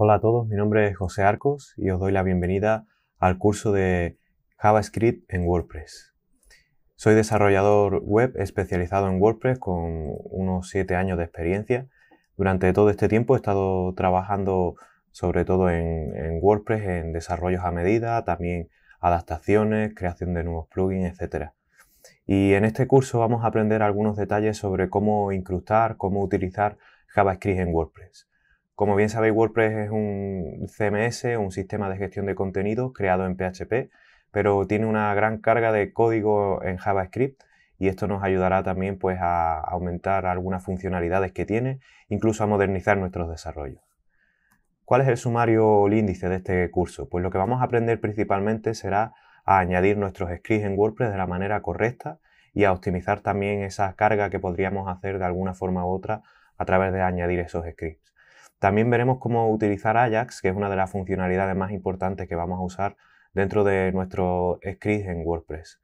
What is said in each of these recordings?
Hola a todos, mi nombre es José Arcos y os doy la bienvenida al curso de JavaScript en WordPress. Soy desarrollador web especializado en WordPress con unos 7 años de experiencia. Durante todo este tiempo he estado trabajando sobre todo en, WordPress, en desarrollos a medida, también adaptaciones, creación de nuevos plugins, etc. Y en este curso vamos a aprender algunos detalles sobre cómo incrustar, cómo utilizar JavaScript en WordPress. Como bien sabéis, WordPress es un CMS, un sistema de gestión de contenidos creado en PHP, pero tiene una gran carga de código en JavaScript y esto nos ayudará también pues, a aumentar algunas funcionalidades que tiene, incluso a modernizar nuestros desarrollos. ¿Cuál es el sumario o el índice de este curso? Pues lo que vamos a aprender principalmente será a añadir nuestros scripts en WordPress de la manera correcta y a optimizar también esa carga que podríamos hacer de alguna forma u otra a través de añadir esos scripts. También veremos cómo utilizar Ajax, que es una de las funcionalidades más importantes que vamos a usar dentro de nuestro script en WordPress.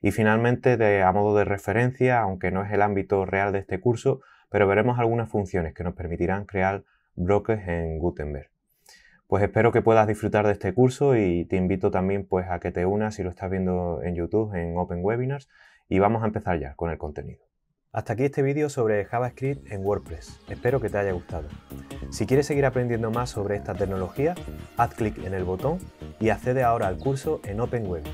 Y finalmente, a modo de referencia, aunque no es el ámbito real de este curso, pero veremos algunas funciones que nos permitirán crear bloques en Gutenberg. Pues espero que puedas disfrutar de este curso y te invito también pues, a que te unas si lo estás viendo en YouTube, en Open Webinars, y vamos a empezar ya con el contenido. Hasta aquí este vídeo sobre JavaScript en WordPress. Espero que te haya gustado. Si quieres seguir aprendiendo más sobre esta tecnología, haz clic en el botón y accede ahora al curso en Open Web.